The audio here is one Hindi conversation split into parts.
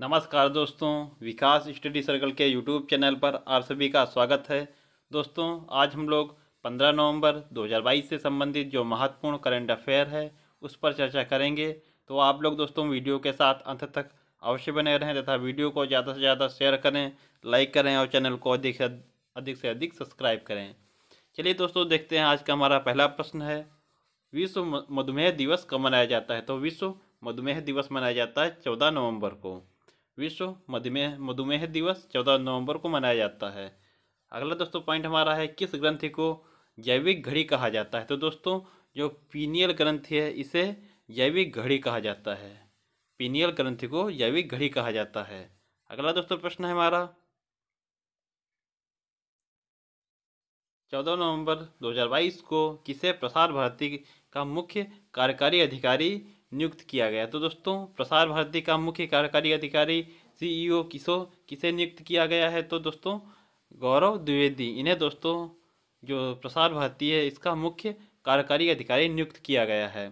नमस्कार दोस्तों विकास स्टडी सर्कल के यूट्यूब चैनल पर आप सभी का स्वागत है दोस्तों आज हम लोग 15 नवंबर 2022 से संबंधित जो महत्वपूर्ण करंट अफेयर है उस पर चर्चा करेंगे तो आप लोग दोस्तों वीडियो के साथ अंत तक अवश्य बने रहें तथा वीडियो को ज़्यादा से ज़्यादा शेयर करें लाइक करें और चैनल को अधिक से अधिक से अधिक सब्सक्राइब करें चलिए दोस्तों देखते हैं आज का हमारा पहला प्रश्न है विश्व मधुमेह दिवस कब मनाया जाता है तो विश्व मधुमेह दिवस मनाया जाता है चौदह नवंबर को विश्व मधुमेह मधुमेह दिवस चौदह नवंबर को मनाया जाता है अगला दोस्तों पॉइंट हमारा है किस ग्रंथि को जैविक घड़ी कहा जाता है तो दोस्तों जो पीनियल ग्रंथि है इसे जैविक घड़ी कहा जाता है पीनियल ग्रंथि को जैविक घड़ी कहा जाता है अगला दोस्तों प्रश्न है हमारा चौदह नवंबर 2022 को किसे प्रसार भारती का मुख्य कार्यकारी अधिकारी नियुक्त किया गया तो दोस्तों प्रसार भारती का मुख्य कार्यकारी अधिकारी सीईओ e किसो किसे नियुक्त किया गया है तो दोस्तों गौरव द्विवेदी इन्हें दोस्तों जो प्रसार भारती है इसका मुख्य कार्यकारी अधिकारी नियुक्त किया गया है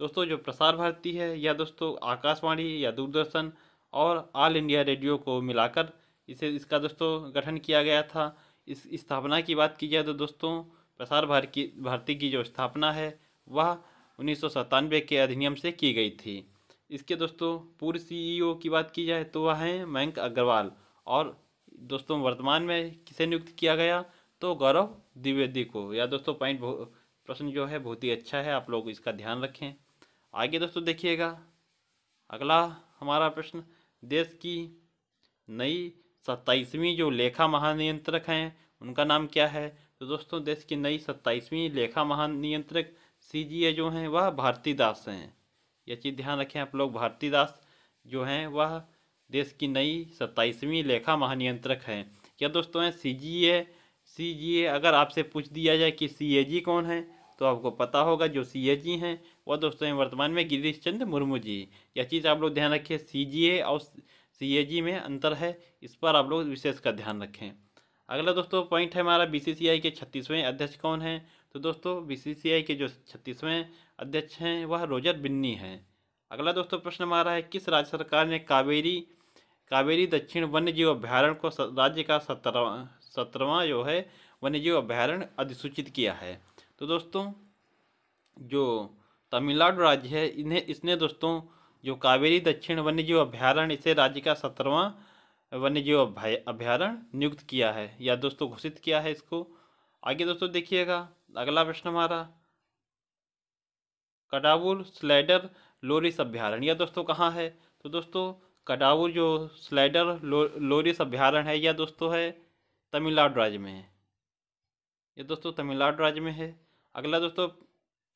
दोस्तों जो प्रसार भारती है या दोस्तों आकाशवाणी या दूरदर्शन और ऑल इंडिया रेडियो को मिलाकर इसे इसका दोस्तों गठन किया गया था इस स्थापना की बात की जाए तो दोस्तों प्रसार भारती भारती की जो स्थापना है वह उन्नीस के अधिनियम से की गई थी इसके दोस्तों पूर्व सीईओ e की बात की जाए तो वह हैं मयंक अग्रवाल और दोस्तों वर्तमान में किसे नियुक्त किया गया तो गौरव द्विवेदी को या दोस्तों पॉइंट प्रश्न जो है बहुत ही अच्छा है आप लोग इसका ध्यान रखें आगे दोस्तों देखिएगा अगला हमारा प्रश्न देश की नई सत्ताईसवीं जो लेखा महानियंत्रक हैं उनका नाम क्या है तो दोस्तों देश की नई सत्ताईसवीं लेखा महानियंत्रक सी जी ए जो हैं वह भारती दास हैं यह चीज़ ध्यान रखें आप लोग भारती दास जो हैं वह देश की नई सत्ताईसवीं लेखा महानियंत्रक हैं क्या दोस्तों हैं सी जी ए सी जी ए अगर आपसे पूछ दिया जाए कि सी ए जी कौन है तो आपको पता होगा जो सी ए जी हैं वह दोस्तों हैं वर्तमान में गिरीश चंद्र मुर्मू जी यह चीज़ आप लोग ध्यान रखिए सी जी ए और सी ए जी में अंतर है इस पर आप लोग विशेष का ध्यान रखें अगला दोस्तों पॉइंट है हमारा बी सी सी आई के छत्तीसवें अध्यक्ष कौन हैं तो दोस्तों बीसीसीआई के जो छत्तीसवें अध्यक्ष हैं वह रोजर बिन्नी हैं अगला दोस्तों प्रश्न हमारा है किस राज्य सरकार ने कावेरी कावेरी दक्षिण वन्यजीव अभ्यारण्य को राज्य का सत्रवा सत्रहवा जो है वन्यजीव अभ्यारण्य अधिसूचित किया है तो दोस्तों जो तमिलनाडु राज्य है इन्हें इसने दोस्तों जो कावेरी दक्षिण वन्यजीव अभ्यारण्य इसे राज्य का सत्रवा वन्यजीव अभ्यारण्य नियुक्त किया है या दोस्तों घोषित किया है इसको आगे दोस्तों देखिएगा अगला प्रश्न हमारा कडावुर स्लाइडर लोरिस अभ्यारण्य यह दोस्तों कहाँ है तो दोस्तों कडावुर जो स्लाइडर लो, लोरिस अभ्यारण है यह दोस्तों है तमिलनाडु राज्य में है यह दोस्तों तमिलनाडु राज्य में है अगला दोस्तों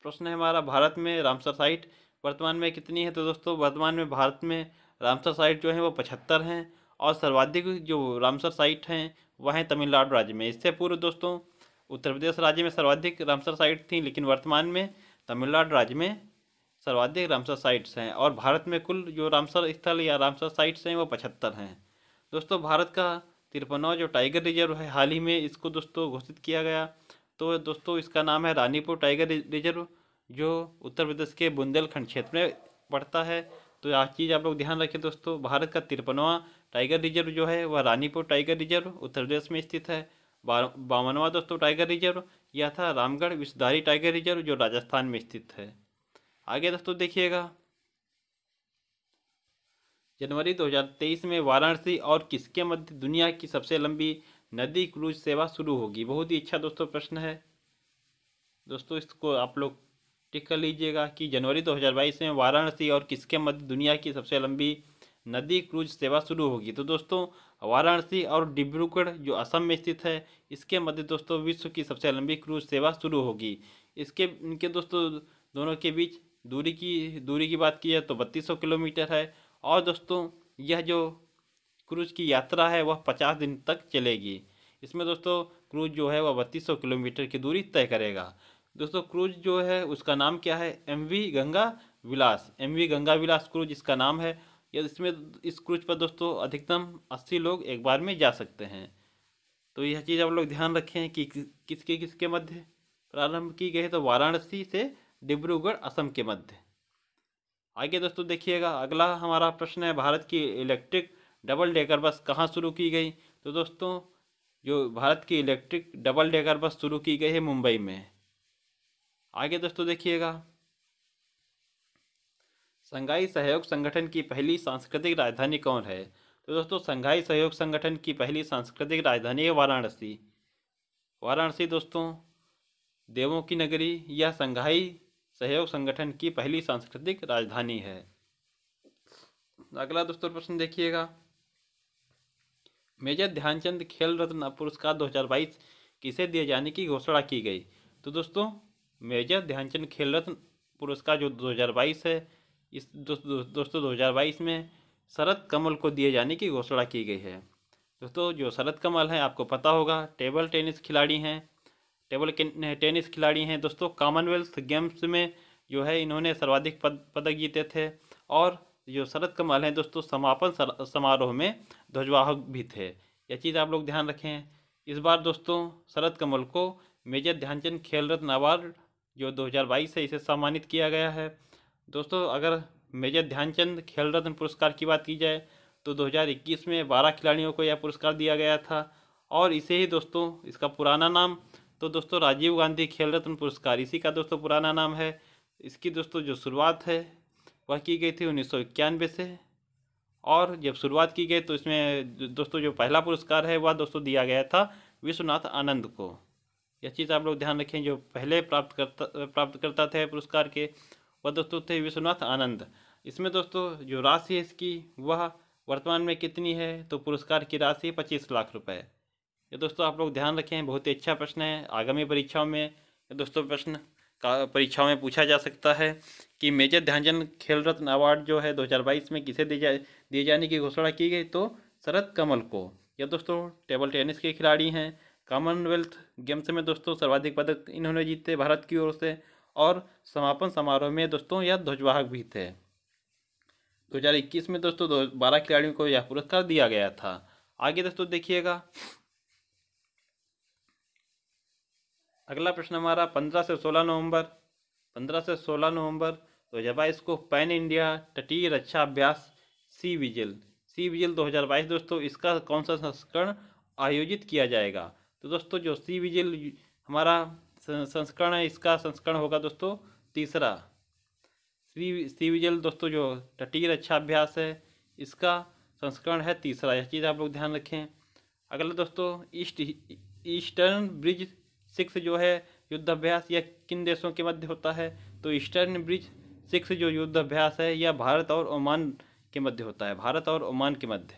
प्रश्न है हमारा भारत में रामसर साइट वर्तमान में कितनी है तो दोस्तों वर्तमान में भारत में रामसर साइट जो है वो पचहत्तर हैं और सर्वाधिक जो रामसर साइट हैं वह हैं तमिलनाडु राज्य में इससे पूर्व दोस्तों उत्तर प्रदेश राज्य में सर्वाधिक रामसर साइट थी लेकिन वर्तमान में तमिलनाडु राज्य में सर्वाधिक रामसर साइट्स हैं और भारत में कुल जो रामसर स्थल या रामसर साइट्स हैं वो पचहत्तर हैं दोस्तों भारत का तिरपनवा जो टाइगर रिजर्व है हाल ही में इसको दोस्तों घोषित किया गया तो दोस्तों इसका नाम है रानीपुर टाइगर रिजर्व जो उत्तर प्रदेश के बुंदेलखंड क्षेत्र में पड़ता है तो आज चीज़ आप लोग ध्यान रखें दोस्तों भारत का तिरपनवा टाइगर रिजर्व जो है वह रानीपुर टाइगर रिजर्व उत्तर प्रदेश में स्थित है बावनवा दोस्तों टाइगर रिजर्व यह था रामगढ़ विश्वधारी टाइगर रिजर्व जो राजस्थान में स्थित है आगे दोस्तों देखिएगा जनवरी 2023 में वाराणसी और किसके मध्य दुनिया की सबसे लंबी नदी क्रूज सेवा शुरू होगी बहुत ही अच्छा दोस्तों प्रश्न है दोस्तों इसको आप लोग टिक कर लीजिएगा कि जनवरी 2022 में वाराणसी और किसके मध्य दुनिया की सबसे लंबी नदी क्रूज सेवा शुरू होगी तो दोस्तों वाराणसी और डिब्रूगढ़ जो असम में स्थित है इसके मध्य दोस्तों विश्व की सबसे लंबी क्रूज सेवा शुरू होगी इसके इनके दोस्तों दोनों के बीच दूरी की दूरी की बात की जाए तो बत्तीस सौ किलोमीटर है और दोस्तों यह जो क्रूज की यात्रा है वह पचास दिन तक चलेगी इसमें दोस्तों क्रूज जो है वह बत्तीस सौ किलोमीटर की दूरी तय करेगा दोस्तों क्रूज जो है उसका नाम क्या है M V Ganga Vilas M V Ganga Vilas cruise इसका नाम है या इसमें इस क्रूज पर दोस्तों अधिकतम अस्सी लोग एक बार में जा सकते हैं तो यह चीज़ आप लोग ध्यान रखें कि किसके किसके मध्य प्रारंभ की गई है तो वाराणसी से डिब्रूगढ़ असम के मध्य आगे दोस्तों देखिएगा अगला हमारा प्रश्न है भारत की इलेक्ट्रिक डबल डेकर बस कहाँ शुरू की गई तो दोस्तों जो भारत की इलेक्ट्रिक डबल डेकर बस शुरू की गई है मुंबई में आगे दोस्तों देखिएगा संघाई सहयोग संगठन की पहली सांस्कृतिक राजधानी कौन है तो दोस्तों संघाई सहयोग संगठन की पहली सांस्कृतिक राजधानी है वाराणसी वाराणसी दोस्तों देवों की नगरी यह संघाई सहयोग संगठन की पहली सांस्कृतिक राजधानी है अगला दोस्तों प्रश्न देखिएगा मेजर ध्यानचंद खेल रत्न पुरस्कार 2022 किसे दिए जाने की घोषणा की गई तो दोस्तों मेजर ध्यानचंद खेल रत्न पुरस्कार जो 2022 है इस दोस्तों दोस्तों दो हज़ार बाईस में शरद कमल को दिए जाने की घोषणा की गई है दोस्तों जो शरद कमल हैं आपको पता होगा टेबल टेनिस खिलाड़ी हैं टेबल टेनिस खिलाड़ी हैं दोस्तों कॉमनवेल्थ गेम्स में जो है इन्होंने सर्वाधिक पद पदक जीते थे और जो शरद कमल हैं दोस्तों समापन समारोह में ध्वजवाहक भी थे यह चीज़ आप लोग ध्यान रखें इस बार दोस्तों शरद कमल को मेजर ध्यानचंद खेल रत्न अवार्ड जो 2022 है इसे सम्मानित किया गया है दोस्तों अगर मेजर ध्यानचंद खेल रत्न पुरस्कार की बात की जाए तो 2021 में 12 खिलाड़ियों को यह पुरस्कार दिया गया था और इसे ही दोस्तों इसका पुराना नाम तो दोस्तों राजीव गांधी खेल रत्न पुरस्कार इसी का दोस्तों पुराना नाम है इसकी दोस्तों जो शुरुआत है वह की गई थी उन्नीस से और जब शुरुआत की गई तो इसमें दोस्तों जो पहला पुरस्कार है वह दोस्तों दिया गया था विश्वनाथ आनंद को यह चीज़ आप लोग ध्यान रखें जो पहले प्राप्त करता प्राप्त करता थे पुरस्कार के वह दोस्तों थे विश्वनाथ आनंद इसमें दोस्तों जो राशि है इसकी वह वर्तमान में कितनी है तो पुरस्कार की राशि पच्चीस लाख रुपए ये दोस्तों आप लोग ध्यान रखें बहुत ही अच्छा प्रश्न है आगामी परीक्षाओं में ये दोस्तों प्रश्न का परीक्षाओं में पूछा जा सकता है कि मेजर ध्यानचंद खेल रत्न अवार्ड जो है 2022 में किसे दिए जा दिए जाने की घोषणा की गई तो शरद कमल को यह दोस्तों टेबल टेनिस के खिलाड़ी हैं कॉमनवेल्थ गेम्स में दोस्तों सर्वाधिक पदक इन्होंने जीते भारत की ओर से और समापन समारोह में दोस्तों यह ध्वजवाहक भी थे 2021 में दोस्तों दो बारह खिलाड़ियों को यह पुरस्कार दिया गया था आगे दोस्तों देखिएगा अगला प्रश्न हमारा पंद्रह से सोलह नवंबर पंद्रह से सोलह नवंबर दो हज़ार बाईस को पैन इंडिया तटीय रक्षा अभ्यास सी विजिल सी विजिल दो हज़ार बाईस दोस्तों इसका कौन सा संस्करण आयोजित किया जाएगा तो दोस्तों जो सी विजिल हमारा संस्करण है इसका संस्करण होगा दोस्तों तीसरा सी सी विजल दोस्तों जो तटीय रक्षा अभ्यास है इसका संस्करण है तीसरा यह चीज़ आप लोग ध्यान रखें अगला दोस्तों ईस्ट ईस्टर्न ब्रिज सिक्स जो है युद्ध अभ्यास यह किन देशों के मध्य होता है तो ईस्टर्न ब्रिज सिक्स जो युद्ध अभ्यास है यह भारत और ओमान के मध्य होता है भारत और ओमान के मध्य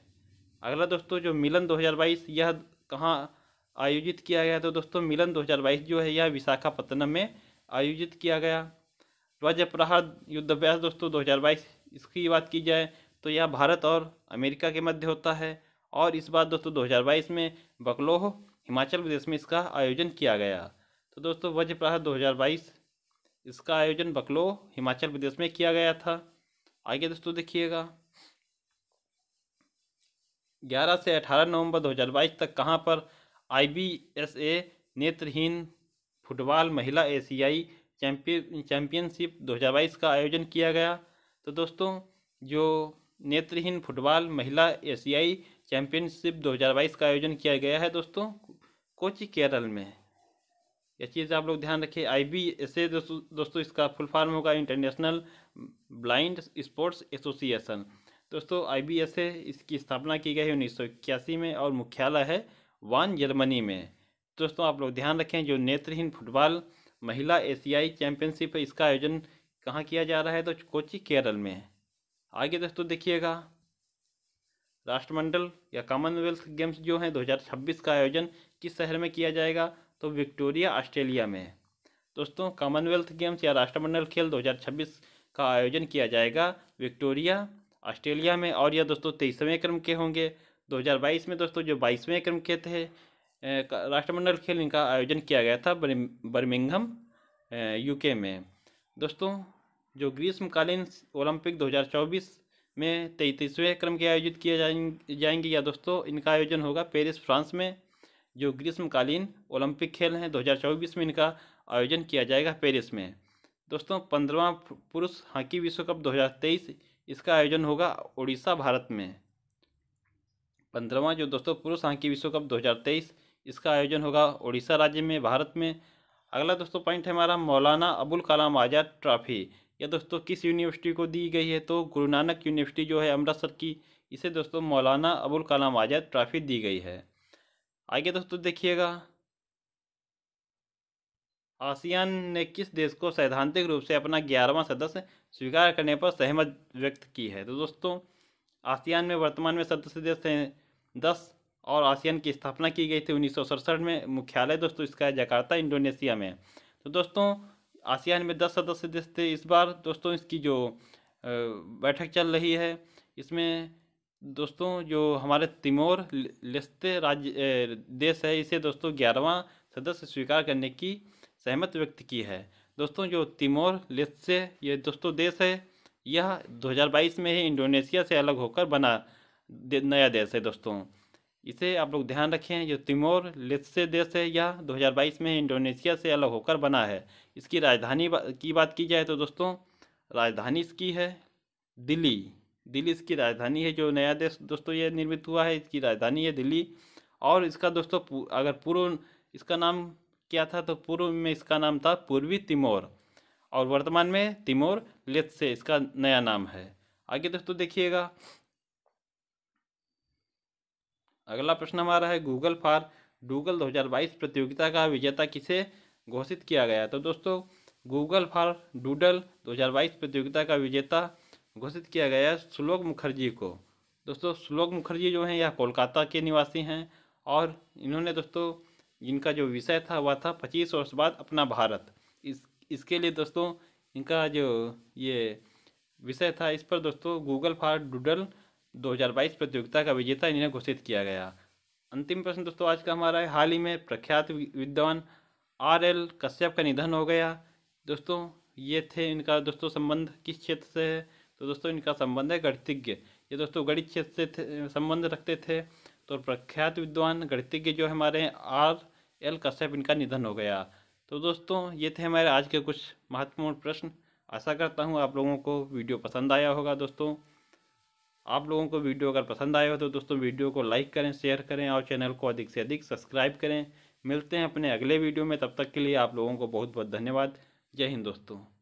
अगला दोस्तों जो मिलन 2022 यह कहाँ आयोजित किया गया तो दोस्तों मिलन 2022 जो है यह विशाखापत्तनम में आयोजित किया गया ध्वज प्रहार युद्धाभ्यास दोस्तों 2022 इसकी बात की जाए तो यह भारत और अमेरिका के मध्य होता है और इस बार दोस्तों 2022 में बकलोह हिमाचल प्रदेश में इसका आयोजन किया गया तो दोस्तों वज्र प्रहार दो इसका आयोजन बकलोह हिमाचल प्रदेश में किया गया था आगे दोस्तों देखिएगा 11 से 18 नवंबर 2022 तक कहाँ पर आईबीएसए नेत्रहीन फुटबॉल महिला एशियाई चैंपियन चैम्पियनशिप 2022 का आयोजन किया गया तो दोस्तों जो नेत्रहीन फुटबॉल महिला एशियाई चैम्पियनशिप 2022 का आयोजन किया गया है दोस्तों कोची केरल में यह चीज़ आप लोग ध्यान रखें आई बी एस ए दोस्तों इसका फुल फॉर्म होगा इंटरनेशनल ब्लाइंड स्पोर्ट्स एसोसिएशन दोस्तों आई बी एस ए इसकी स्थापना की गई है उन्नीस में और मुख्यालय है वान जर्मनी में दोस्तों आप लोग ध्यान रखें जो नेत्रहीन फुटबॉल महिला एशियाई चैंपियनशिप है इसका आयोजन कहाँ किया जा रहा है तो कोची केरल में आगे दोस्तों देखिएगा राष्ट्रमंडल या कॉमनवेल्थ गेम्स जो हैं 2026 का आयोजन किस शहर में किया जाएगा तो विक्टोरिया ऑस्ट्रेलिया में दोस्तों कॉमनवेल्थ गेम्स या राष्ट्रमंडल खेल 2026 का आयोजन किया जाएगा विक्टोरिया ऑस्ट्रेलिया में और यह दोस्तों तेईसवें क्रम के होंगे 2022 में दोस्तों जो बाईसवें क्रम के थे राष्ट्रमंडल खेल इनका आयोजन किया गया था बर्मिंघम यूके में दोस्तों जो ग्रीष्मकालीन ओलंपिक 2024 में तैतीसवें क्रम के आयोजित किए जाएंगे या दोस्तों इनका आयोजन होगा पेरिस फ्रांस में जो ग्रीष्मकालीन ओलंपिक खेल हैं 2024 में इनका आयोजन किया जाएगा पेरिस में दोस्तों पंद्रवा पुरुष हॉकी विश्व कप तेईस इसका आयोजन होगा उड़ीसा भारत में पंद्रवा जो दोस्तों पुरुष हॉकी विश्व कप 2023 इसका आयोजन होगा उड़ीसा राज्य में भारत में अगला दोस्तों पॉइंट है हमारा मौलाना अबुल कलाम आज़ाद ट्रॉफी यह दोस्तों किस यूनिवर्सिटी को दी गई है तो गुरु नानक यूनिवर्सिटी जो है अमृतसर की इसे दोस्तों मौलाना अबुल कलाम आज़ाद ट्रॉफी दी गई है आगे दोस्तों देखिएगा आसियान ने किस देश को सैद्धांतिक रूप से अपना ग्यारहवां सदस्य स्वीकार करने पर सहमत व्यक्त की है तो दोस्तों आसियान में वर्तमान में सदस्य देश हैं दस और आसियान की स्थापना की गई थी उन्नीस में मुख्यालय दोस्तों इसका जकार्ता इंडोनेशिया में तो दोस्तों आसियान में दस सदस्य देश थे इस बार दोस्तों इसकी जो बैठक चल रही है इसमें दोस्तों जो हमारे तिमोर लिस्ते राज्य देश है इसे दोस्तों ग्यारहवा सदस्य स्वीकार करने की सहमत व्यक्त की है दोस्तों जो तिमोर लिस्ते ये दोस्तों देश है यह 2022 में ही इंडोनेशिया से अलग होकर बना नया देश है दोस्तों इसे आप लोग ध्यान रखें जो तिमोर लेस्से देश है यह 2022 में इंडोनेशिया से अलग होकर बना है इसकी राजधानी बा, की बात की जाए तो दोस्तों राजधानी इसकी है दिल्ली दिल्ली इसकी राजधानी है जो नया देश दोस्तों ये निर्मित हुआ है इसकी राजधानी है दिल्ली और इसका दोस्तों अगर पूर्व इसका नाम क्या था तो पूर्व में इसका नाम था पूर्वी तिमोर और वर्तमान में तिमोर लेत से इसका नया नाम है आगे दोस्तों देखिएगा अगला प्रश्न हमारा है गूगल फॉर डूगल 2022 प्रतियोगिता का विजेता किसे घोषित किया गया तो दोस्तों गूगल फॉर डूडल 2022 प्रतियोगिता का विजेता घोषित किया गया श्लोक मुखर्जी को दोस्तों श्लोक मुखर्जी जो हैं यह कोलकाता के निवासी हैं और इन्होंने दोस्तों इनका जो विषय था वह था पच्चीस वर्ष बाद अपना भारत इस इसके लिए दोस्तों इनका जो ये विषय था इस पर दोस्तों गूगल फॉर डूडल 2022 प्रतियोगिता का विजेता इन्हें घोषित किया गया अंतिम प्रश्न दोस्तों आज का हमारा है हाल ही में प्रख्यात विद्वान आर एल कश्यप का निधन हो गया दोस्तों ये थे इनका दोस्तों संबंध किस क्षेत्र से है तो दोस्तों इनका संबंध है गणितज्ञ ये दोस्तों गणित क्षेत्र से संबंध रखते थे तो प्रख्यात विद्वान गणितज्ञ जो हमारे आर एल कश्यप इनका निधन हो गया तो दोस्तों ये थे हमारे आज के कुछ महत्वपूर्ण प्रश्न आशा करता हूँ आप लोगों को वीडियो पसंद आया होगा दोस्तों आप लोगों को वीडियो अगर पसंद आया हो तो दोस्तों वीडियो को लाइक करें शेयर करें और चैनल को अधिक से अधिक सब्सक्राइब करें मिलते हैं अपने अगले वीडियो में तब तक के लिए आप लोगों को बहुत बहुत धन्यवाद जय हिंद दोस्तों